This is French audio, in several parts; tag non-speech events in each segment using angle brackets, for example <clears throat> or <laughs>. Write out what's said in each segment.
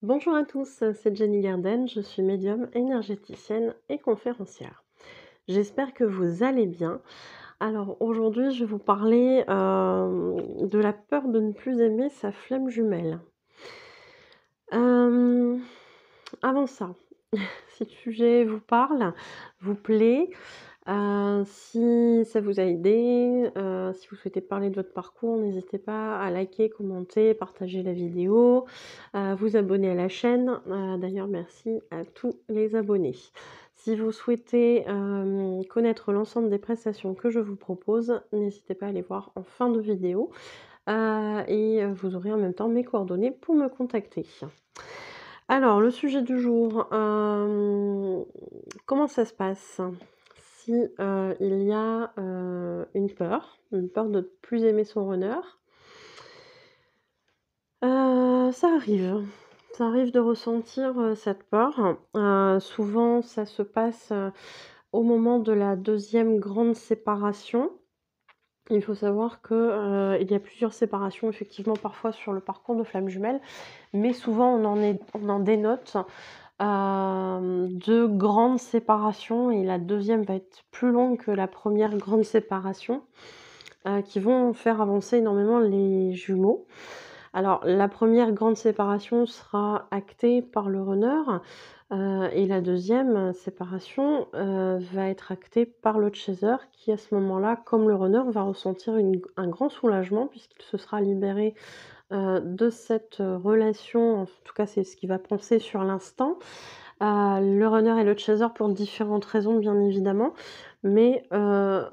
Bonjour à tous, c'est Jenny Garden, je suis médium énergéticienne et conférencière. J'espère que vous allez bien. Alors aujourd'hui, je vais vous parler euh, de la peur de ne plus aimer sa flemme jumelle. Euh, avant ça, <laughs> si le sujet vous parle, vous plaît, euh, si ça vous a aidé, euh, si vous souhaitez parler de votre parcours, n'hésitez pas à liker, commenter, partager la vidéo, vous abonner à la chaîne. Euh, d'ailleurs, merci à tous les abonnés. Si vous souhaitez connaître l'ensemble des prestations que je vous propose, n'hésitez pas à les voir en fin de vidéo et vous aurez en même temps mes coordonnées pour me contacter. Alors, le sujet du jour, comment ça se passe euh, il y a euh, une peur, une peur de plus aimer son runner. Euh, ça arrive. Ça arrive de ressentir cette peur. souvent, ça se passe au moment de la deuxième grande séparation. Il faut savoir qu'il il y a plusieurs séparations effectivement parfois sur le parcours de flammes jumelles, mais souvent on en, on en dénote euh, Deux grandes séparations et la deuxième va être plus longue que la première grande séparation, euh, qui vont faire avancer énormément les jumeaux. Alors la première grande séparation sera actée par le runner, euh, et la deuxième séparation, va être actée par le chaser qui à ce moment-là, comme le runner, va ressentir un grand soulagement puisqu'il se sera libéré euh, de cette relation, en tout cas c'est ce qu'il va penser sur l'instant, euh, le runner et le chaser pour différentes raisons bien évidemment, mais euh,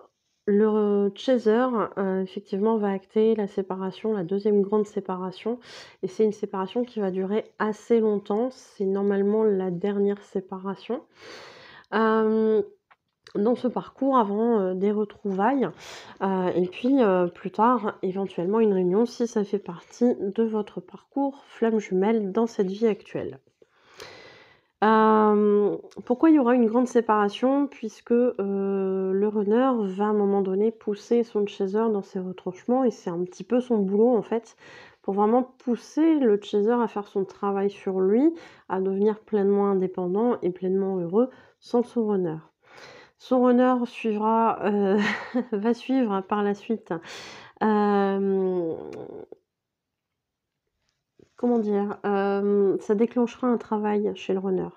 le chaser effectivement va acter la séparation, la deuxième grande séparation, et c'est une séparation qui va durer assez longtemps, c'est normalement la dernière séparation dans ce parcours avant euh, des retrouvailles euh, et puis euh, plus tard éventuellement une réunion si ça fait partie de votre parcours flamme jumelle dans cette vie actuelle. pourquoi il y aura une grande séparation Puisque le runner va à un moment donné pousser son chaser dans ses retranchements et c'est un petit peu son boulot en fait pour vraiment pousser le chaser à faire son travail sur lui, à devenir pleinement indépendant et pleinement heureux sans son runner. Son runner suivra, euh, <laughs> va suivre par la suite. Euh, comment dire euh, Ça déclenchera un travail chez le runner,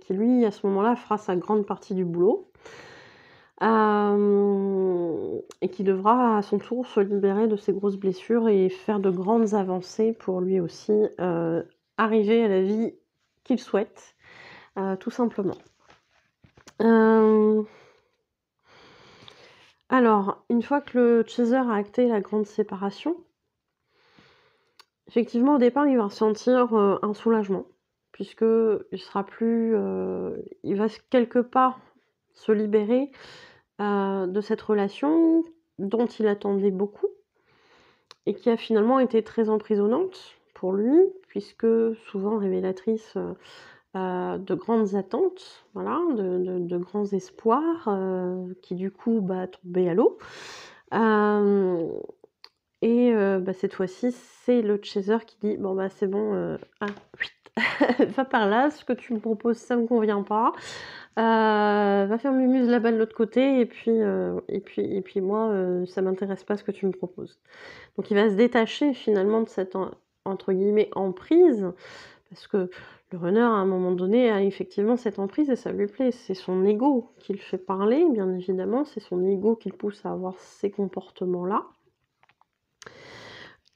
qui lui, à ce moment-là, fera sa grande partie du boulot. et qui devra à son tour se libérer de ses grosses blessures et faire de grandes avancées pour lui aussi arriver à la vie qu'il souhaite, tout simplement. Euh, alors, une fois que le chaser a acté la grande séparation, effectivement, au départ, il va ressentir euh, un soulagement, puisque il sera plus, euh, il va quelque part se libérer de cette relation dont il attendait beaucoup et qui a finalement été très emprisonnante pour lui, puisque souvent révélatrice euh, de grandes attentes, voilà, de, grands espoirs euh, qui du coup bah, tombaient à l'eau. Euh, et bah, cette fois-ci, c'est le chaser qui dit bon bah c'est bon, ah, <laughs> va par là, ce que tu me proposes, ça me convient pas. va faire mumuse là-bas de l'autre côté, et puis, et puis, et puis moi, ça m'intéresse pas ce que tu me proposes. Donc il va se détacher finalement de cette entre guillemets emprise, parce que le runner, à un moment donné, a effectivement cette emprise et ça lui plaît. C'est son ego qui le fait parler, bien évidemment. C'est son ego qui le pousse à avoir ces comportements-là.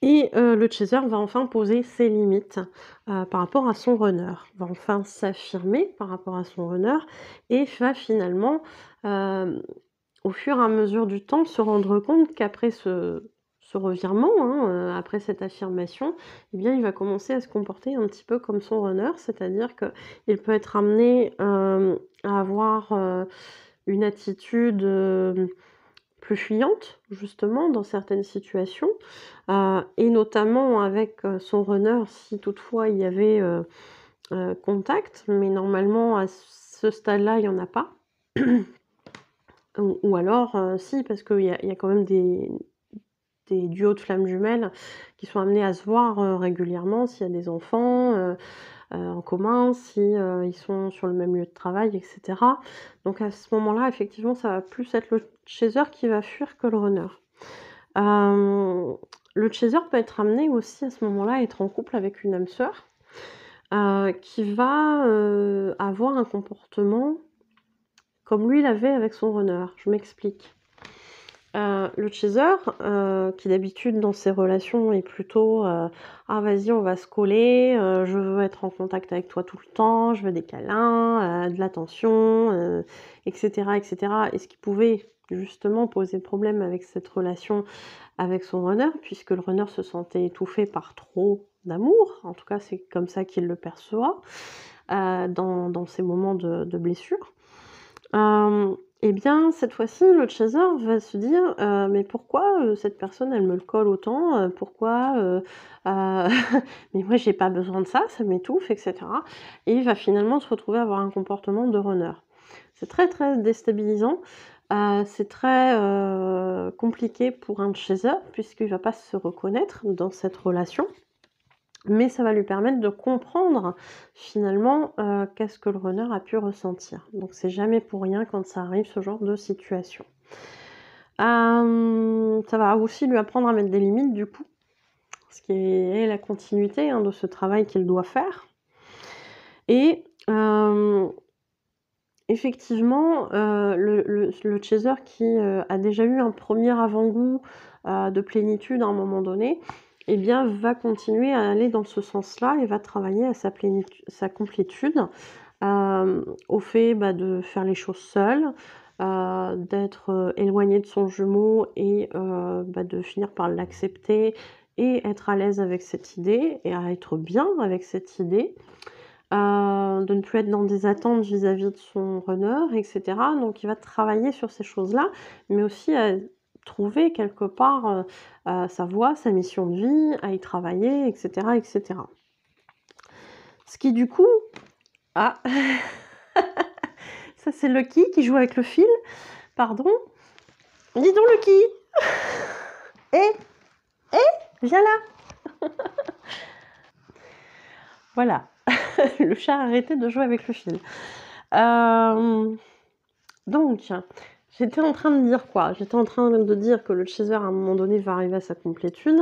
Et euh, le chaser va enfin poser ses limites euh, par rapport à son runner, va enfin s'affirmer par rapport à son runner et va finalement, euh, au fur et à mesure du temps, se rendre compte qu'après ce, revirement hein, euh, après cette affirmation, eh bien, il va commencer à se comporter un petit peu comme son runner, c'est-à-dire que il peut être amené euh, à avoir euh, une attitude plus fuyante, justement, dans certaines situations, et notamment avec son runner, si toutefois il y avait contact, mais normalement à ce stade-là, il n'y en a pas. <clears throat> ou, alors, si, parce qu'il y, y a quand même des, des duos de flammes jumelles qui sont amenés à se voir euh, régulièrement s'il y a des enfants euh, euh, en commun, si sont sur le même lieu de travail, etc. Donc à ce moment-là, effectivement, ça va plus être le chaser qui va fuir que le runner. le chaser peut être amené aussi à ce moment-là à être en couple avec une âme sœur qui va avoir un comportement comme lui l'avait avec son runner. Je m'explique. Euh, le chaser, euh, qui d'habitude dans ses relations est plutôt euh, Ah vas-y, on va se coller, je veux être en contact avec toi tout le temps, je veux des câlins, de l'attention, etc., etc. Et ce qui pouvait justement poser problème avec cette relation avec son runner, puisque le runner se sentait étouffé par trop d'amour, en tout cas c'est comme ça qu'il le perçoit dans, ses moments de, de blessure. Eh bien, cette fois-ci, le chaser va se dire euh, mais pourquoi euh, cette personne elle me le colle autant euh, Pourquoi <laughs> Mais moi j'ai pas besoin de ça, ça m'étouffe, etc. Et il va finalement se retrouver à avoir un comportement de runner. C'est très très déstabilisant. c'est très compliqué pour un chaser puisqu'il va pas se reconnaître dans cette relation mais ça va lui permettre de comprendre finalement euh, qu'est-ce que le runner a pu ressentir. Donc c'est jamais pour rien quand ça arrive ce genre de situation. Euh, ça va aussi lui apprendre à mettre des limites du coup, ce qui est la continuité hein, de ce travail qu'il doit faire. Et euh, effectivement, le, le, chaser qui a déjà eu un premier avant-goût de plénitude à un moment donné, eh bien, va continuer à aller dans ce sens-là et va travailler à sa, plénitude, sa complétude, euh, au fait bah, de faire les choses seules euh, d'être euh, éloigné de son jumeau et bah, de finir par l'accepter et être à l'aise avec cette idée et à être bien avec cette idée. de ne plus être dans des attentes vis-à-vis -vis de son runner, etc. Donc il va travailler sur ces choses-là, mais aussi à trouver quelque part euh, euh, sa voie, sa mission de vie, à y travailler, etc. etc. Ce qui du coup... Ah <laughs> Ça c'est Lucky qui joue avec le fil. Pardon. Dis donc Lucky et, <laughs> et eh, eh, Viens là <laughs> Voilà. le chat a arrêté de jouer avec le fil. Euh, donc, J'étais en train de dire quoi J'étais en train de dire que le chaser à un moment donné va arriver à sa complétude,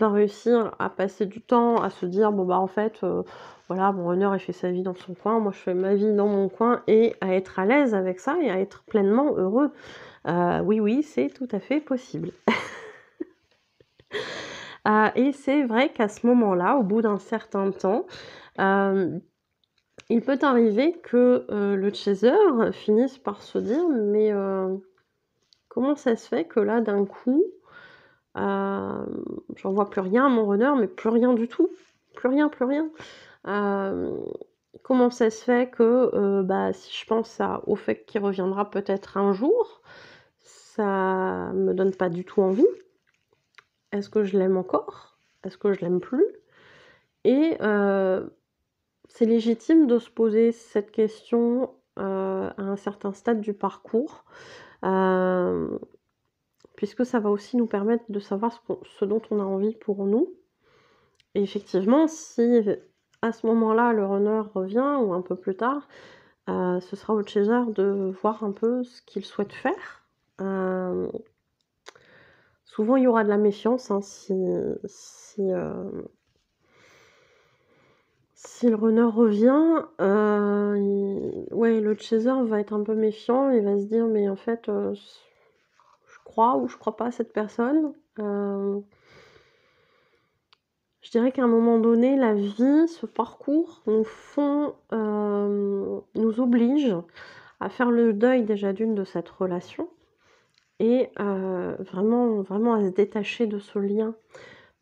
va réussir à passer du temps, à se dire bon bah en fait euh, voilà mon runner il fait sa vie dans son coin, moi je fais ma vie dans mon coin et à être à l'aise avec ça et à être pleinement heureux. Euh, oui oui c'est tout à fait possible. <laughs> Euh, et c'est vrai qu'à ce moment-là, au bout d'un certain temps, il peut arriver que euh, le chaser finisse par se dire mais euh, comment ça se fait que là d'un coup euh, j'en vois plus rien à mon runner mais plus rien du tout plus rien plus rien euh, comment ça se fait que bah, si je pense au fait qu'il reviendra peut-être un jour ça me donne pas du tout envie est-ce que je l'aime encore est-ce que je l'aime plus et c'est légitime de se poser cette question euh, à un certain stade du parcours, euh, puisque ça va aussi nous permettre de savoir ce, dont on a envie pour nous. Et effectivement, si à ce moment-là le runner revient, ou un peu plus tard, euh, ce sera au chaser de voir un peu ce qu'il souhaite faire. souvent, il y aura de la méfiance hein, si si le runner revient, euh, ouais, le chaser va être un peu méfiant, il va se dire mais en fait, euh, je crois ou je crois pas à cette personne. Euh, je dirais qu'à un moment donné, la vie, ce parcours, nous nous oblige à faire le deuil déjà d'une de cette relation et vraiment, vraiment à se détacher de ce lien.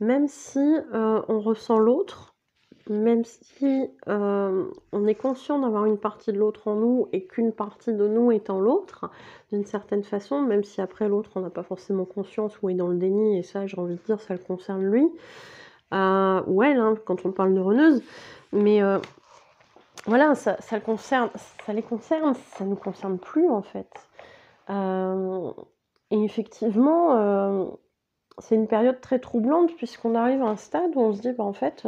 Même si on ressent l'autre, même si euh, on est conscient d'avoir une partie de l'autre en nous et qu'une partie de nous est en l'autre, d'une certaine façon, même si après l'autre on n'a pas forcément conscience ou est dans le déni, et ça j'ai envie de dire ça le concerne lui, euh, ou elle, hein, quand on parle de reneuse, mais euh, voilà, ça, le concerne, ça les concerne, ça ne nous concerne plus en fait. et effectivement, c'est une période très troublante puisqu'on arrive à un stade où on se dit, bah, en fait,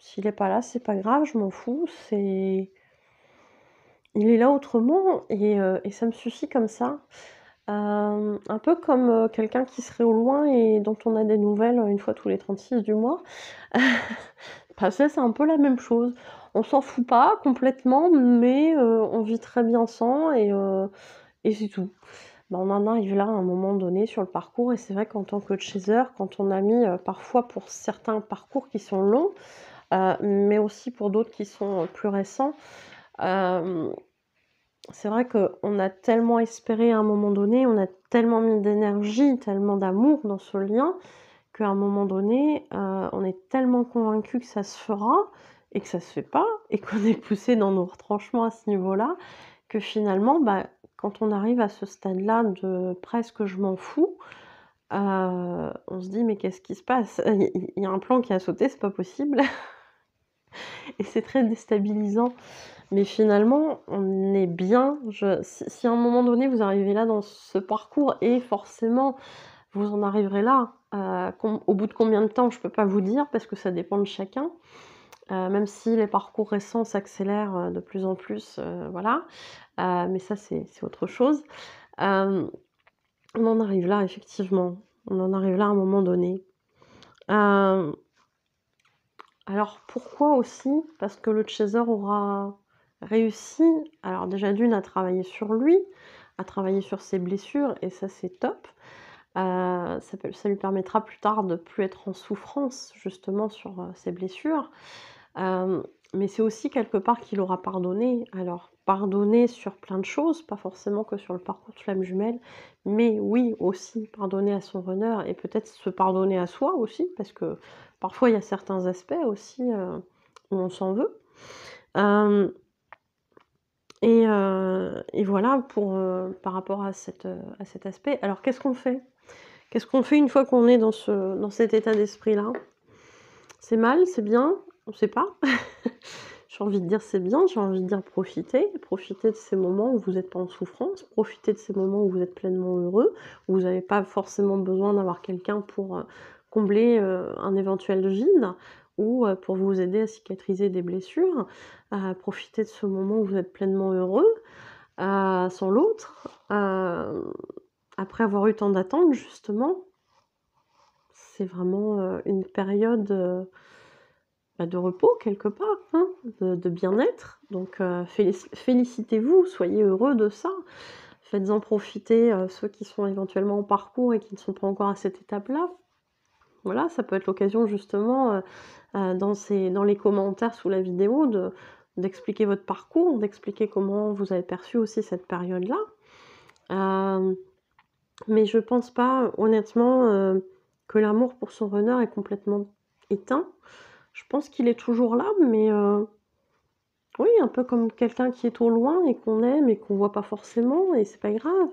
s'il n'est pas là, c'est pas grave, je m'en fous. C'est. Il est là autrement et, euh, ça me suffit comme ça. Euh, un peu comme euh, quelqu'un qui serait au loin et dont on a des nouvelles une fois tous les 36 du mois. Parce <laughs> bah, c'est un peu la même chose. On s'en fout pas complètement, mais on vit très bien sans et, c'est tout. Bah, on en arrive là à un moment donné sur le parcours et c'est vrai qu'en tant que chaser, quand on a mis parfois pour certains parcours qui sont longs, euh, mais aussi pour d'autres qui sont euh, plus récents. Euh, c'est vrai qu'on a tellement espéré à un moment donné, on a tellement mis d'énergie, tellement d'amour dans ce lien, qu'à un moment donné, on est tellement convaincu que ça se fera et que ça se fait pas, et <laughs> qu'on est poussé dans nos retranchements à ce niveau-là, que finalement, bah, quand on arrive à ce stade-là de presque je m'en fous, on se dit mais qu'est-ce qui se passe <laughs> Il y a un plan qui a sauté, c'est pas possible. <laughs> et c'est très déstabilisant. Mais finalement, on est bien. si à un moment donné, vous arrivez là dans ce parcours, et forcément, vous en arriverez là, euh, au bout de combien de temps, je peux pas vous dire, parce que ça dépend de chacun. Euh, même si les parcours récents s'accélèrent euh, de plus en plus, voilà. mais ça, c'est autre chose. on en arrive là, effectivement. On en arrive là à un moment donné. Alors pourquoi aussi Parce que le Chaser aura réussi, alors déjà d'une, à travailler sur lui, à travailler sur ses blessures, et ça c'est top. Euh, ça, lui permettra plus tard de plus être en souffrance justement sur euh, ses blessures. Euh, mais c'est aussi quelque part qu'il aura pardonné. Alors pardonner sur plein de choses, pas forcément que sur le parcours de flamme jumelle, mais oui aussi pardonner à son runner et peut-être se pardonner à soi aussi, parce que Parfois, il y a certains aspects aussi euh, où on s'en veut. Euh, euh, et, voilà pour, par rapport à, cet aspect. Alors, qu'est-ce qu'on fait Qu'est-ce qu'on fait une fois qu'on est dans, dans cet état d'esprit-là C'est mal, c'est bien, on ne sait pas. <laughs> j'ai envie de dire c'est bien, j'ai envie de dire profiter, profiter de ces moments où vous n'êtes pas en souffrance, profiter de ces moments où vous êtes pleinement heureux, où vous n'avez pas forcément besoin d'avoir quelqu'un pour, combler euh, un éventuel vide ou euh, pour vous aider à cicatriser des blessures. à profiter de ce moment où vous êtes pleinement heureux euh, sans l'autre. après avoir eu tant d'attentes, justement, c'est vraiment une période bah, de repos quelque part, hein, de, bien-être. Donc félicitez-vous, soyez heureux de ça. Faites-en profiter ceux qui sont éventuellement en parcours et qui ne sont pas encore à cette étape-là. Voilà, ça peut être l'occasion justement euh, euh, dans, les commentaires sous la vidéo d'expliquer votre parcours, d'expliquer comment vous avez perçu aussi cette période-là. Euh, mais je pense pas, honnêtement, que l'amour pour son renard est complètement éteint. Je pense qu'il est toujours là, mais oui, un peu comme quelqu'un qui est au loin et qu'on aime et qu'on voit pas forcément, et c'est pas grave.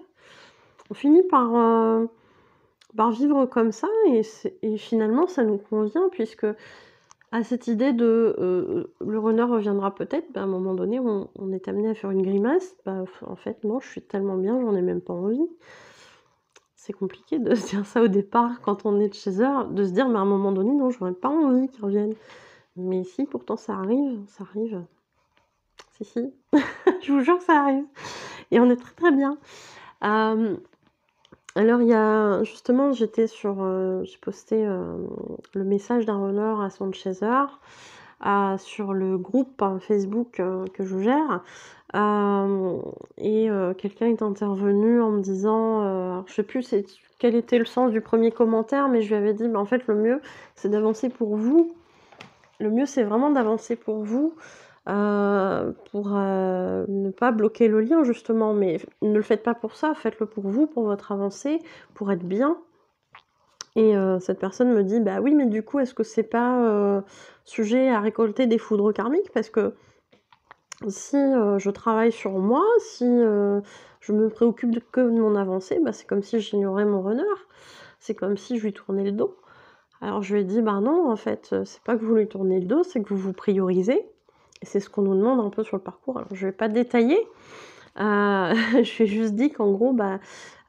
On finit par vivre comme ça et, finalement ça nous convient puisque à cette idée de euh, le runner reviendra peut-être, bah, à un moment donné on, est amené à faire une grimace, bah en fait non je suis tellement bien j'en ai même pas envie. C'est compliqué de se dire ça au départ quand on est de chez eux, de se dire mais à un moment donné non j'aurais pas envie qu'ils reviennent. Mais si pourtant ça arrive, ça arrive. Si si, <laughs> je vous jure ça arrive. Et on est très très bien. Euh, alors, il y a justement, j'étais sur, euh, j'ai posté euh, le message d'un runner à son chaser sur le groupe hein, Facebook euh, que je gère. et quelqu'un est intervenu en me disant, je sais plus quel était le sens du premier commentaire, mais je lui avais dit, bah, en fait, le mieux, c'est d'avancer pour vous. Le mieux, c'est vraiment d'avancer pour vous. Euh, pour euh, ne pas bloquer le lien justement. Mais ne le faites pas pour ça, faites-le pour vous, pour votre avancée, pour être bien. Et euh, cette personne me dit bah oui, mais du coup, est-ce que c'est pas sujet à récolter des foudres karmiques Parce que si je travaille sur moi, si je me préoccupe que de mon avancée, bah, c'est comme si j'ignorais mon runner. C'est comme si je lui tournais le dos. Alors je lui ai dit, bah non, en fait, c'est pas que vous lui tournez le dos, c'est que vous vous priorisez. C'est ce qu'on nous demande un peu sur le parcours. Alors, je ne vais pas détailler. Euh, <laughs> je vais juste dire qu'en gros, bah,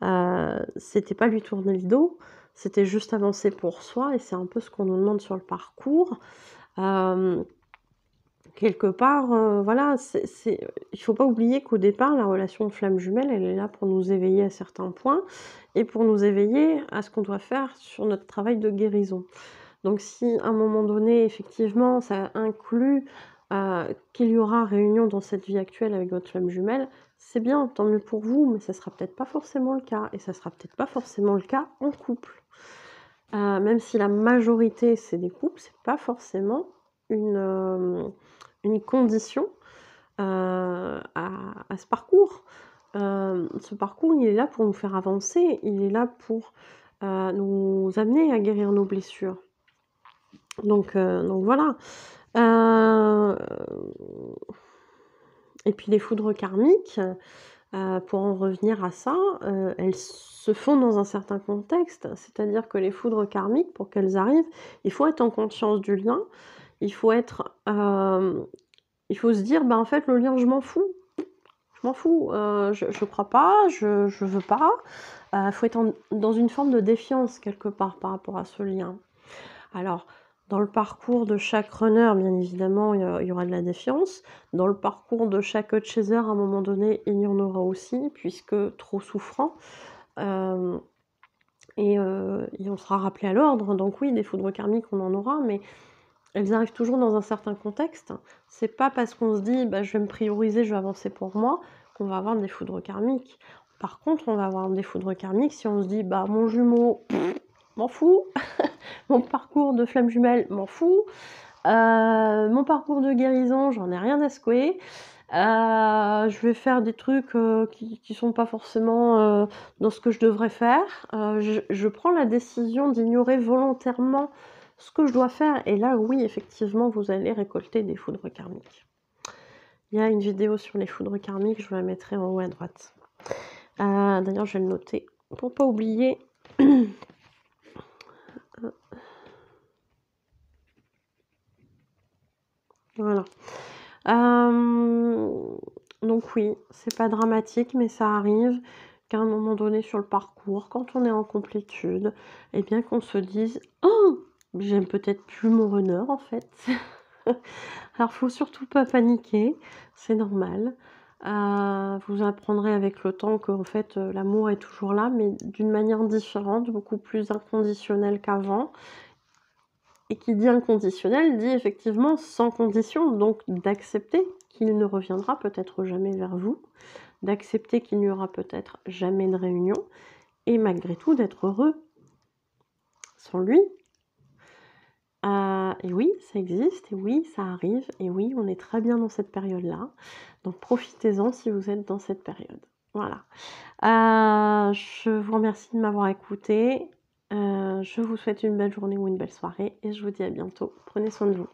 euh, c'était pas lui tourner le dos, c'était juste avancer pour soi, et c'est un peu ce qu'on nous demande sur le parcours. Euh, quelque part, euh, voilà, c'est, il ne faut pas oublier qu'au départ, la relation flamme jumelle, elle est là pour nous éveiller à certains points et pour nous éveiller à ce qu'on doit faire sur notre travail de guérison. Donc si à un moment donné, effectivement, ça inclut qu'il y aura réunion dans cette vie actuelle avec votre femme jumelle, c'est bien, tant mieux pour vous, mais ça sera peut-être pas forcément le cas, et ça sera peut-être pas forcément le cas en couple. Euh, même si la majorité c'est des couples, c'est pas forcément une, euh, condition euh, à, ce parcours. ce parcours, il est là pour nous faire avancer, il est là pour nous amener à guérir nos blessures. Donc, donc voilà. Euh, et puis les foudres karmiques, euh, pour en revenir à ça, euh, elles se font dans un certain contexte. C'est-à-dire que les foudres karmiques, pour qu'elles arrivent, il faut être en conscience du lien. Il faut être, il faut se dire, ben en fait, le lien, je m'en fous. Je m'en fous. je ne crois pas. Je ne veux pas. Il faut être dans une forme de défiance quelque part par rapport à ce lien. Alors, dans le parcours de chaque runner, bien évidemment, il y aura de la défiance. Dans le parcours de chaque chaser, à un moment donné, il y en aura aussi, puisque trop souffrant. Euh, euh, et, on sera rappelé à l'ordre. Donc oui, des foudres karmiques, on en aura, mais elles arrivent toujours dans un certain contexte. C'est pas parce qu'on se dit, bah, je vais me prioriser, je vais avancer pour moi, qu'on va avoir des foudres karmiques. Par contre, on va avoir des foudres karmiques si on se dit, bah, mon jumeau, m'en fous. <laughs> mon parcours de flamme jumelle, m'en fous. Euh, mon parcours de guérison, j'en ai rien à secouer. Euh, je vais faire des trucs euh, qui, ne sont pas forcément dans ce que je devrais faire. Je, prends la décision d'ignorer volontairement ce que je dois faire. Et là, oui, effectivement, vous allez récolter des foudres karmiques. Il y a une vidéo sur les foudres karmiques, je vais la mettrai en haut à droite. D'ailleurs, je vais le noter pour pas oublier. <clears throat> Voilà. Euh, donc oui, c'est pas dramatique, mais ça arrive qu'à un moment donné sur le parcours, quand on est en complétude, et eh bien qu'on se dise oh, j'aime peut-être plus mon runner en fait. <laughs> Alors faut surtout pas paniquer, c'est normal vous apprendrez avec le temps que en fait euh, l'amour est toujours là, mais d'une manière différente, beaucoup plus inconditionnelle qu'avant. Et qui dit inconditionnel dit effectivement sans condition, donc d'accepter qu'il ne reviendra peut-être jamais vers vous, d'accepter qu'il n'y aura peut-être jamais de réunion, et malgré tout d'être heureux sans lui ah, et oui, ça existe, et oui, ça arrive, et oui, on est très bien dans cette période-là. Donc profitez-en si vous êtes dans cette période. Voilà. Euh, je vous remercie de m'avoir écouté. Euh, je vous souhaite une belle journée ou une belle soirée et je vous dis à bientôt. Prenez soin de vous.